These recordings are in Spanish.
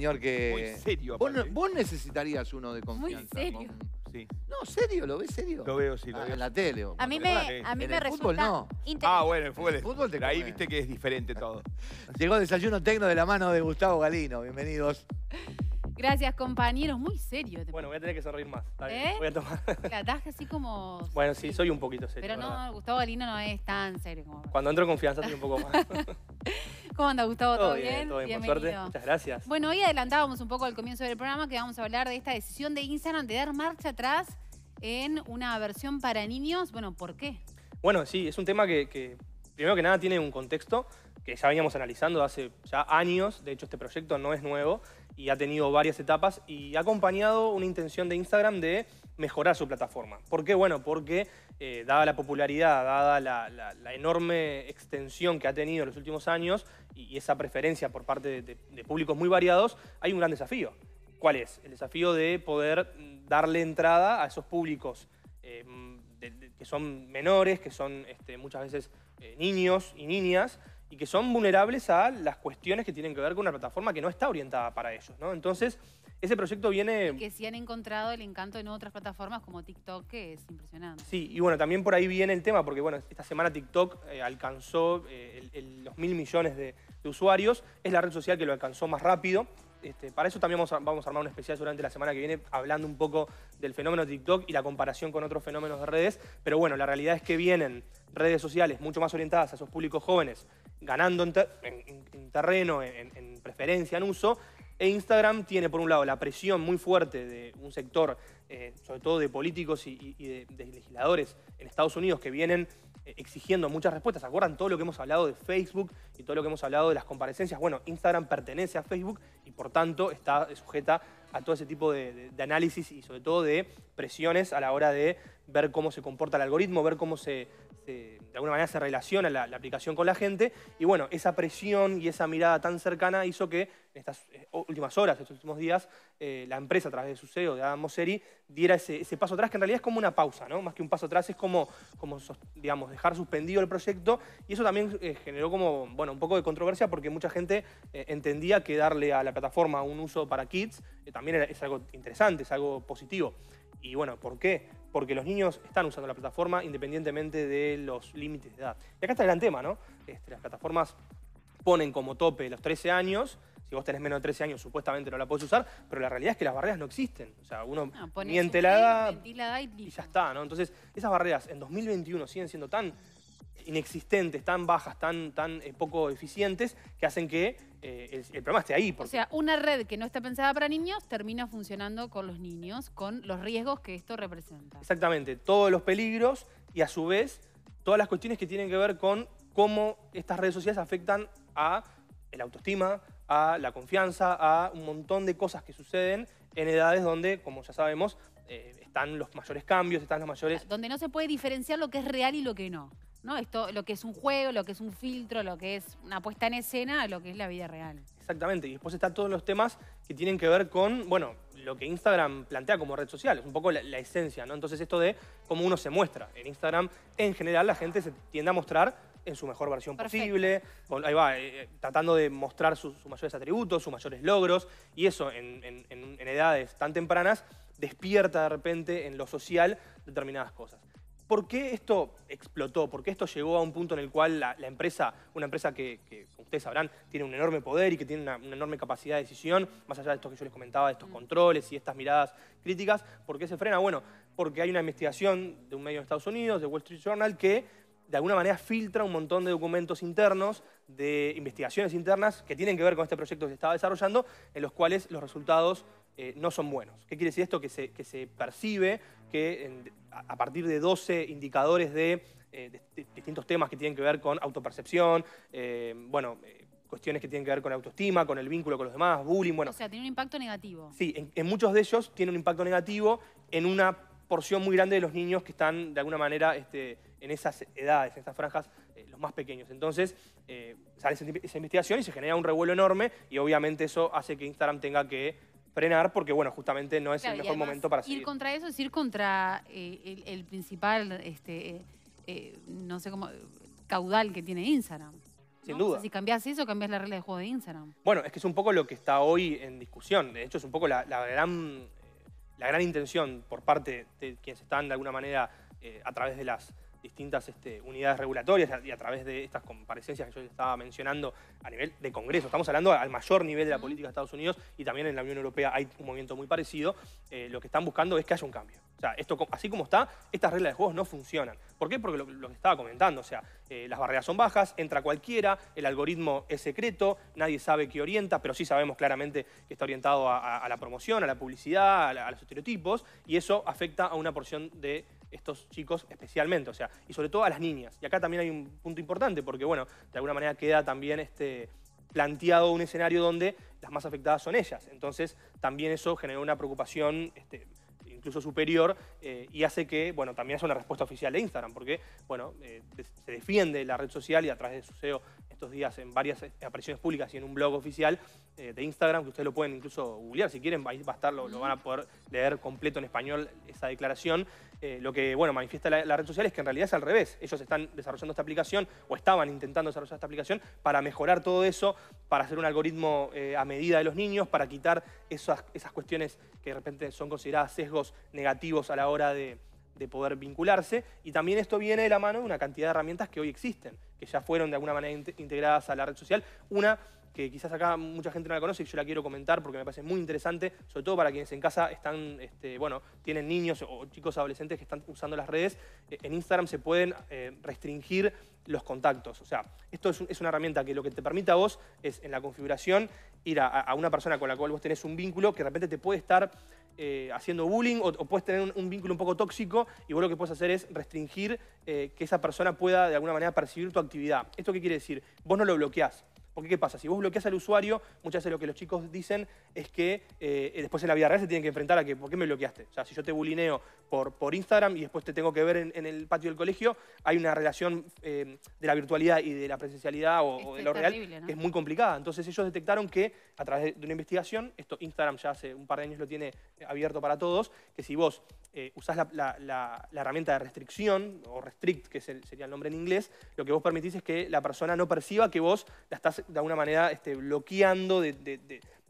señor que. Muy serio. Vos, necesitarías uno de confianza. Muy serio. No, serio, ¿lo ves serio? Lo veo, sí, lo ah, veo. En la tele. A mí me, a mí me resulta Fútbol, no. Ah, bueno, en fútbol. el fútbol te ahí viste que es diferente todo. Llegó desayuno tecno de la mano de Gustavo Galino. Bienvenidos. Gracias, compañeros. Muy serio. Bueno, voy a tener que sonreír más. ¿Eh? Voy a tomar. La taja así como... Bueno, sí, soy un poquito serio. Pero no, Gustavo Galino no es tan serio como... Cuando entro en confianza soy un poco más. ¿Cómo anda Gustavo? ¿Todo, bien? bien, Muchas gracias. Bueno, hoy adelantábamos un poco al comienzo del programa que vamos a hablar de esta decisión de Instagram de dar marcha atrás en una versión para niños. Bueno, ¿por qué? Bueno, sí, es un tema que, que primero que nada tiene un contexto que ya veníamos analizando hace ya años. De hecho, este proyecto no es nuevo y ha tenido varias etapas y ha acompañado una intención de Instagram de mejorar su plataforma. ¿Por qué? Bueno, porque eh, dada la popularidad, dada la, enorme extensión que ha tenido en los últimos años y, esa preferencia por parte de, públicos muy variados, hay un gran desafío. ¿Cuál es? El desafío de poder darle entrada a esos públicos eh, que son menores, que son este, muchas veces eh, niños y niñas, y que son vulnerables a las cuestiones que tienen que ver con una plataforma que no está orientada para ellos. ¿no? Entonces, ese proyecto viene... que sí han encontrado el encanto en otras plataformas como TikTok, que es impresionante. Sí, y bueno, también por ahí viene el tema, porque bueno, esta semana TikTok eh, alcanzó eh, los mil millones de, usuarios. Es la red social que lo alcanzó más rápido. Este, para eso también vamos a, vamos armar un especial durante la semana que viene hablando un poco del fenómeno TikTok y la comparación con otros fenómenos de redes. Pero bueno, la realidad es que vienen redes sociales mucho más orientadas a esos públicos jóvenes, ganando en, terreno, en preferencia, en uso, e Instagram tiene, por un lado, la presión muy fuerte de un sector, eh, sobre todo de políticos y, de, legisladores en Estados Unidos, que vienen eh, exigiendo muchas respuestas. ¿Se acuerdan todo lo que hemos hablado de Facebook y todo lo que hemos hablado de las comparecencias? Bueno, Instagram pertenece a Facebook y, por tanto, está sujeta a todo ese tipo de, análisis y, sobre todo, de presiones a la hora de ver cómo se comporta el algoritmo, ver cómo se de alguna manera se relaciona la, aplicación con la gente. Y bueno, esa presión y esa mirada tan cercana hizo que en estas eh, últimas horas, estos últimos días, eh, la empresa a través de su CEO, de Adam Mosseri, diera ese, paso atrás, que en realidad es como una pausa, ¿no? Más que un paso atrás, es como, como digamos, dejar suspendido el proyecto. Y eso también eh, generó como, bueno, un poco de controversia porque mucha gente entendía que darle a la plataforma un uso para kids también es algo interesante, es algo positivo. Y bueno, ¿por qué? Porque los niños están usando la plataforma independientemente de los límites de edad. Y acá está el gran tema, ¿no? Este, las plataformas ponen como tope los 13 años. Si vos tenés menos de 13 años, supuestamente no la podés usar, pero la realidad es que las barreras no existen. O sea, uno no, miente la edad, y ya está, ¿no? Entonces, esas barreras en 2021 siguen siendo tan inexistentes, tan bajas, tan, tan eh, poco eficientes, que hacen que eh, el, problema esté ahí. O sea, una red que no está pensada para niños termina funcionando con los niños, con los riesgos que esto representa. Exactamente, todos los peligros y a su vez todas las cuestiones que tienen que ver con cómo estas redes sociales afectan a la autoestima, a la confianza, a un montón de cosas que suceden en edades donde, como ya sabemos, eh, están los mayores cambios, están los mayores... Donde no se puede diferenciar lo que es real y lo que no. ¿no? Esto, lo que es un juego, lo que es un filtro, lo que es una puesta en escena, lo que es la vida real. Exactamente, y después están todos los temas que tienen que ver con, bueno, lo que Instagram plantea como red social, es un poco la, esencia, ¿no? Entonces esto de cómo uno se muestra. En Instagram, en general, la gente se tiende a mostrar en su mejor versión posible, va, eh, eh, tratando de mostrar sus, mayores atributos, sus mayores logros, y eso en edades tan tempranas despierta de repente en lo social determinadas cosas. ¿Por qué esto explotó? ¿Por qué esto llegó a un punto en el cual la, empresa, una empresa que, como ustedes sabrán, tiene un enorme poder y que tiene una, enorme capacidad de decisión, más allá de esto que yo les comentaba, de estos mm. controles y estas miradas críticas, ¿por qué se frena? Bueno, porque hay una investigación de un medio de Estados Unidos, de Wall Street Journal, que de alguna manera filtra un montón de documentos internos, de investigaciones internas que tienen que ver con este proyecto que se estaba desarrollando, en los cuales los resultados eh, no son buenos. ¿Qué quiere decir esto? Que se, percibe que a partir de 12 indicadores de, eh, distintos temas que tienen que ver con autopercepción, eh, bueno, cuestiones que tienen que ver con autoestima, con el vínculo con los demás, bullying, bueno. O sea, tiene un impacto negativo. Sí, en, muchos de ellos tiene un impacto negativo en una porción muy grande de los niños que están, de alguna manera, este, en esas edades, en esas franjas, los más pequeños. Entonces, sale esa investigación y se genera un revuelo enorme y obviamente eso hace que Instagram tenga que frenar porque, bueno, justamente no es el mejor momento para seguir. Ir contra eso es ir contra eh, el, principal, este, eh, eh, no sé cómo, caudal que tiene Instagram. Sin duda. si cambias eso, cambias la regla de juego de Instagram. Bueno, es que es un poco lo que está hoy en discusión. De hecho, es un poco la, gran, la gran intención por parte de quienes están de alguna manera a través de las distintas este, unidades regulatorias y a través de estas comparecencias que yo estaba mencionando a nivel de Congreso. Estamos hablando al mayor nivel de la política de Estados Unidos y también en la Unión Europea hay un movimiento muy parecido. Eh, lo que están buscando es que haya un cambio. O sea, esto, así como está, estas reglas de juegos no funcionan. ¿Por qué? Porque lo, que estaba comentando, o sea, eh, las barreras son bajas, entra cualquiera, el algoritmo es secreto, nadie sabe qué orienta, pero sí sabemos claramente que está orientado a, la promoción, a la publicidad, a, los estereotipos, y eso afecta a una porción de estos chicos especialmente, o sea, y sobre todo a las niñas. Y acá también hay un punto importante, porque bueno, de alguna manera queda también este planteado un escenario donde las más afectadas son ellas. Entonces, también eso generó una preocupación este, incluso superior, eh, y hace que, bueno, también es una respuesta oficial de Instagram, porque, bueno, eh, se defiende la red social y a través de su SEO estos días en varias eh, apariciones públicas y en un blog oficial eh, de Instagram, que ustedes lo pueden incluso googlear si quieren, va a estar, lo, van a poder leer completo en español esa declaración. Eh, lo que bueno, manifiesta la, red social es que en realidad es al revés. Ellos están desarrollando esta aplicación o estaban intentando desarrollar esta aplicación para mejorar todo eso, para hacer un algoritmo a medida de los niños, para quitar esas, esas cuestiones que de repente son consideradas sesgos negativos a la hora de de poder vincularse. Y también esto viene de la mano de una cantidad de herramientas que hoy existen, que ya fueron de alguna manera integradas a la red social. Una que quizás acá mucha gente no la conoce y yo la quiero comentar porque me parece muy interesante, sobre todo para quienes en casa están, este, bueno, tienen niños o chicos adolescentes que están usando las redes. E-, en Instagram se pueden eh, restringir los contactos. O sea, esto es, una herramienta que lo que te permite a vos es en la configuración ir a, una persona con la cual vos tenés un vínculo que de repente te puede estar eh, haciendo bullying o, puedes tener un, vínculo un poco tóxico y vos lo que puedes hacer es restringir eh, que esa persona pueda de alguna manera percibir tu actividad. ¿Esto qué quiere decir? Vos no lo bloqueás. Porque ¿qué pasa? Si vos bloqueas al usuario, muchas veces lo que los chicos dicen es que eh, eh, después en la vida real se tienen que enfrentar a que, ¿por qué me bloqueaste? O sea, si yo te bulineo por, por Instagram y después te tengo que ver en, el patio del colegio, hay una relación eh, de la virtualidad y de la presencialidad o, de este lo real que es muy complicada. Entonces ellos detectaron que a través de una investigación, esto Instagram ya hace un par de años lo tiene abierto para todos, que si vos eh, usás la, herramienta de restricción, o restrict, que sería el nombre en inglés, lo que vos permitís es que la persona no perciba que vos la estás de alguna manera este, bloqueando de,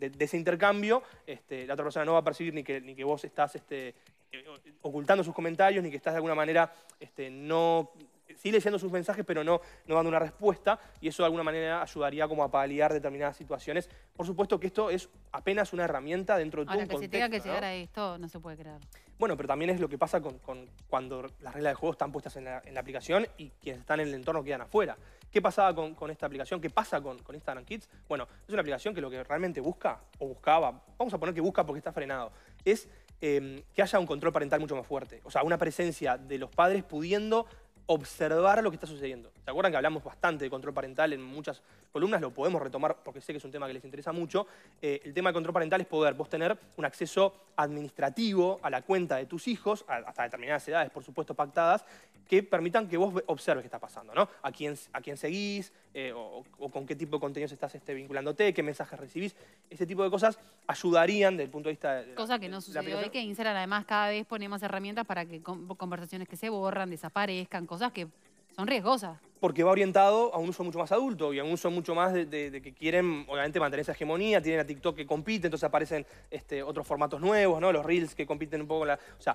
ese intercambio. Este, la otra persona no va a percibir ni que, ni que vos estás este, eh, ocultando sus comentarios, ni que estás de alguna manera este, no sí leyendo sus mensajes, pero no, no dando una respuesta, y eso de alguna manera ayudaría como a paliar determinadas situaciones. Por supuesto que esto es apenas una herramienta dentro de tu Ahora, que se tenga que llegar a esto no se puede creer. Bueno, pero también es lo que pasa con, cuando las reglas de juego están puestas en la, aplicación y quienes están en el entorno quedan afuera. ¿Qué pasaba con, esta aplicación? ¿Qué pasa con, con Instagram Kids? Bueno, es una aplicación que lo que realmente busca, o buscaba, vamos a poner que busca porque está frenado, es eh, que haya un control parental mucho más fuerte. O sea, una presencia de los padres pudiendo observar lo que está sucediendo. ¿Se acuerdan que hablamos bastante de control parental en muchas columnas? Lo podemos retomar porque sé que es un tema que les interesa mucho. Eh, el tema de control parental es poder vos tener un acceso administrativo a la cuenta de tus hijos, hasta determinadas edades, por supuesto, pactadas, que permitan que vos observes qué está pasando, ¿no? A quién, a quién seguís, eh, o, con qué tipo de contenidos estás este, vinculándote, qué mensajes recibís. Ese tipo de cosas ayudarían desde el punto de vista... De, Cosa que no sucede hoy, que Instagram además cada vez ponemos herramientas para que conversaciones que se borran, desaparezcan, cosas que son riesgosas porque va orientado a un uso mucho más adulto y a un uso mucho más de, que quieren, obviamente, mantener esa hegemonía, tienen a TikTok que compite, entonces aparecen este, otros formatos nuevos, ¿no? Los reels que compiten un poco con la... O sea,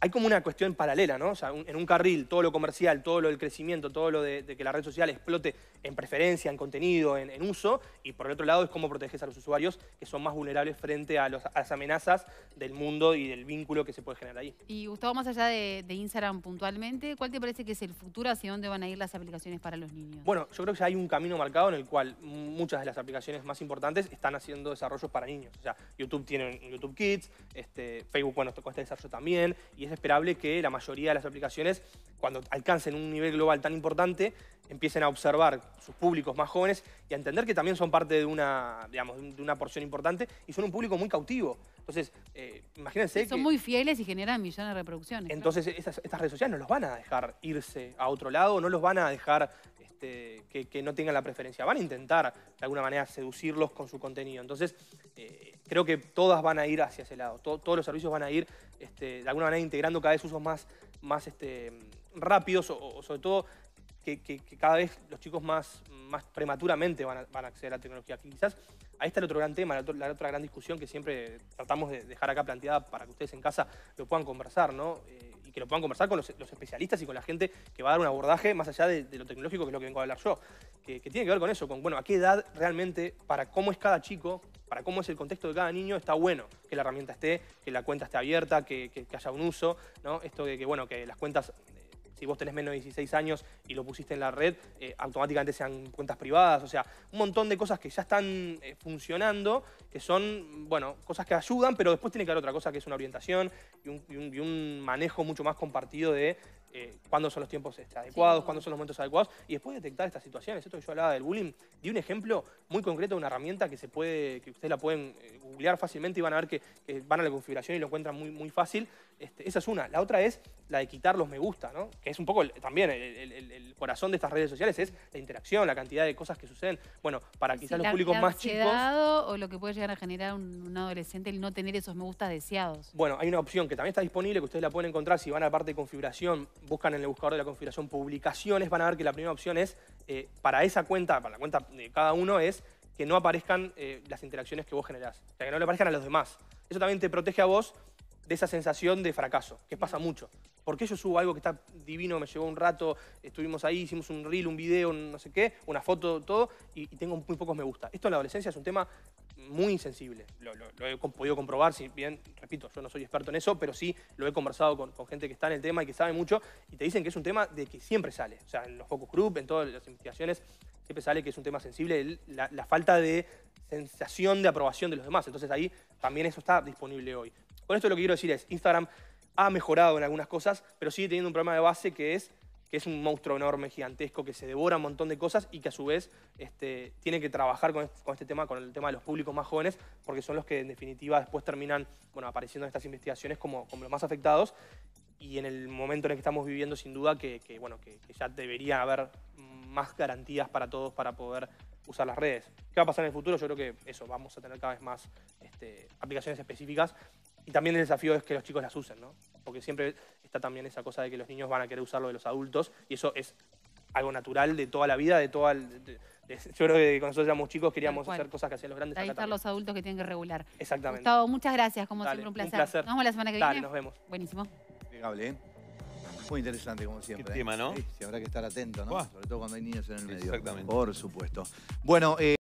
hay como una cuestión paralela, ¿no? O sea, en un carril todo lo comercial, todo lo del crecimiento, todo lo de, que la red social explote en preferencia, en contenido, en, uso, y por el otro lado es cómo proteges a los usuarios que son más vulnerables frente a las amenazas del mundo y del vínculo que se puede generar ahí. Y Gustavo, más allá de Instagram puntualmente, ¿cuál te parece que es el futuro hacia dónde van a ir las aplicaciones? para los niños? Bueno, yo creo que ya hay un camino marcado en el cual muchas de las aplicaciones más importantes están haciendo desarrollos para niños. O sea, YouTube tiene YouTube Kids, este, Facebook, bueno, tocó este desarrollo también, y es esperable que la mayoría de las aplicaciones, cuando alcancen un nivel global tan importante, empiecen a observar sus públicos más jóvenes y a entender que también son parte de una, de una porción importante y son un público muy cautivo. Entonces, eh, imagínense Son muy fieles y generan millones de reproducciones. Entonces, estas, redes sociales no los van a dejar irse a otro lado, no los van a dejar este, que, no tengan la preferencia. Van a intentar, de alguna manera, seducirlos con su contenido. Entonces, eh, creo que todas van a ir hacia ese lado. todos los servicios van a ir, este, de alguna manera, integrando cada vez usos más, más este, rápidos o sobre todo que, cada vez los chicos más, más prematuramente van a, acceder a la tecnología. quizás ahí está el otro gran tema, la, otra gran discusión que siempre tratamos de dejar acá planteada para que ustedes en casa lo puedan conversar, ¿no? Eh, y que lo puedan conversar con los, especialistas y con la gente que va a dar un abordaje más allá de, lo tecnológico, que es lo que vengo a hablar yo, que, tiene que ver con eso, con, bueno, a qué edad realmente, para cómo es cada chico, para cómo es el contexto de cada niño, está bueno que la herramienta esté, que la cuenta esté abierta, que, que haya un uso, ¿no? Esto de que, bueno, que las cuentas si vos tenés menos de 16 años y lo pusiste en la red, eh, automáticamente sean cuentas privadas. O sea, un montón de cosas que ya están eh, funcionando, que son, bueno, cosas que ayudan, pero después tiene que haber otra cosa que es una orientación y un manejo mucho más compartido de eh, cuándo son los tiempos este, adecuados, cuándo son los momentos adecuados, y después detectar estas situaciones. Esto que yo hablaba del bullying, di un ejemplo muy concreto de una herramienta que se puede, que ustedes la pueden eh, googlear fácilmente y van a ver que, van a la configuración y lo encuentran muy, muy fácil. Este, esa es una. La otra es la de quitar los me gusta, ¿no? Que es un poco también el, corazón de estas redes sociales, es la interacción, la cantidad de cosas que suceden. Bueno, para quizás los públicos más chicos. O lo que puede llegar a generar un, un, adolescente el no tener esos me gusta deseados. Bueno, hay una opción que también está disponible, que ustedes la pueden encontrar si van a la parte de configuración buscan en el buscador de la configuración publicaciones, van a ver que la primera opción es, eh, para esa cuenta, para la cuenta de cada uno, es que no aparezcan eh, las interacciones que vos generás. O sea, que no le aparezcan a los demás. Eso también te protege a vos de esa sensación de fracaso, que pasa mucho. Porque yo subo algo que está divino, me llevó un rato, estuvimos ahí, hicimos un reel, un video, no sé qué, una foto, todo, y, y tengo muy pocos me gusta. Esto en la adolescencia es un tema muy insensible. Lo, he podido comprobar, si bien, repito, yo no soy experto en eso, pero sí lo he conversado con, gente que está en el tema y que sabe mucho, y te dicen que es un tema de que siempre sale. O sea, en los focus group, en todas las investigaciones, siempre sale que es un tema sensible, la, la falta de sensación de aprobación de los demás. Entonces ahí también eso está disponible hoy. Con esto lo que quiero decir es, Instagram ha mejorado en algunas cosas, pero sigue teniendo un problema de base que es que es un monstruo enorme, gigantesco, que se devora un montón de cosas y que a su vez este, tiene que trabajar con este, tema, con el tema de los públicos más jóvenes, porque son los que en definitiva después terminan bueno, apareciendo en estas investigaciones como, como los más afectados. Y en el momento en el que estamos viviendo, sin duda, que, bueno, que, ya debería haber más garantías para todos para poder usar las redes. ¿Qué va a pasar en el futuro? Yo creo que eso, vamos a tener cada vez más este, aplicaciones específicas. Y también el desafío es que los chicos las usen, ¿no? Porque siempre está también esa cosa de que los niños van a querer usar lo de los adultos y eso es algo natural de toda la vida, de toda... yo creo que cuando nosotros éramos chicos queríamos hacer cosas que hacían los grandes. Ahí están los adultos que tienen que regular. Exactamente. Gustavo, muchas gracias, como siempre, un placer. un placer. Nos vemos la semana que Dale, viene. Nos vemos. Buenísimo. ¿eh? Muy interesante, como siempre. Qué ¿eh? tema, ¿no? Sí, habrá que estar atento, ¿no? Sobre todo cuando hay niños en el medio. Exactamente. Por supuesto. Bueno, eh...